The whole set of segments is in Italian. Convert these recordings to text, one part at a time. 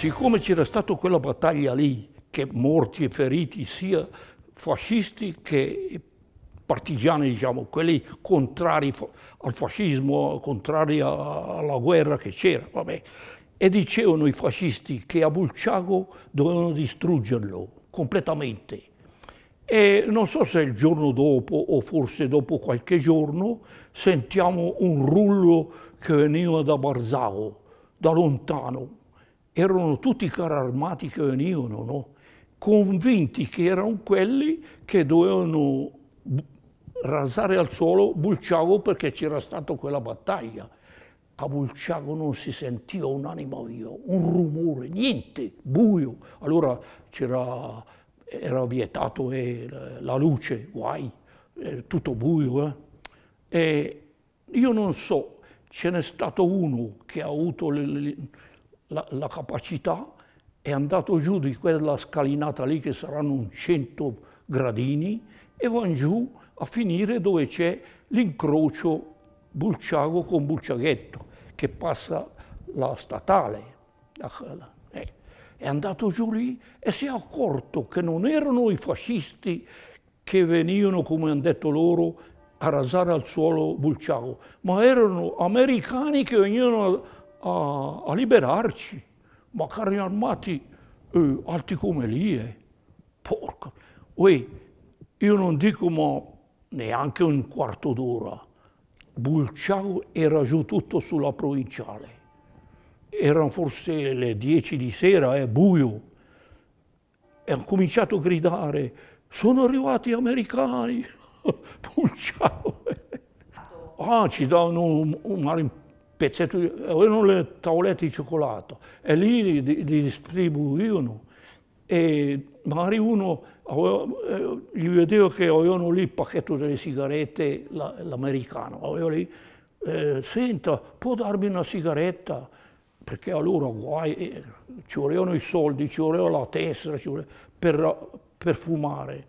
siccome c'era stata quella battaglia lì, che morti e feriti sia fascisti che partigiani, diciamo, quelli contrari al fascismo, contrari alla guerra che c'era, vabbè, E dicevano i fascisti che a Bulciago dovevano distruggerlo completamente. E non so se il giorno dopo o forse dopo qualche giorno sentiamo un rullo che veniva da Barzago, da lontano erano tutti i carri armati che venivano, no? convinti che erano quelli che dovevano rasare al suolo Bulciago perché c'era stata quella battaglia. A Bulciago non si sentiva un'anima viva, un rumore, niente, buio. Allora era vietato eh, la luce, guai, eh, tutto buio. Eh. io non so, ce n'è stato uno che ha avuto... Le, le, la, la capacità è andato giù di quella scalinata lì che saranno 100 gradini e van giù a finire dove c'è l'incrocio Bulciago con Bulciaghetto che passa la statale. Eh, è andato giù lì e si è accorto che non erano i fascisti che venivano, come hanno detto loro, a rasare al suolo Bulciago, ma erano americani che venivano a, a liberarci, ma carri armati eh, alti come lì, eh. porca. Uè, io non dico ma neanche un quarto d'ora, Bulciao era giù tutto sulla provinciale. Erano forse le 10 di sera, è eh, buio. E hanno cominciato a gridare, sono arrivati gli americani, Bulciao. Eh. Ah, ci danno un, un, un pezzetto, avevano eh, le tavolette di cioccolato e lì li, li distribuivano e magari uno aveva, eh, gli vedeva che avevano lì il pacchetto delle sigarette, l'americano, aveva lì, eh, senta, può darmi una sigaretta? Perché allora guai, eh, ci volevano i soldi, ci voleva la tessera voleva, per, per, fumare.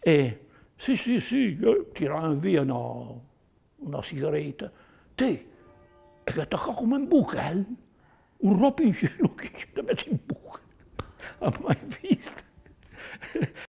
E sì, sì, sì, tiravano via una, una sigaretta. Te, يتحقق من bucal, un rope in cielo che ci deve in bucal, a mai vista.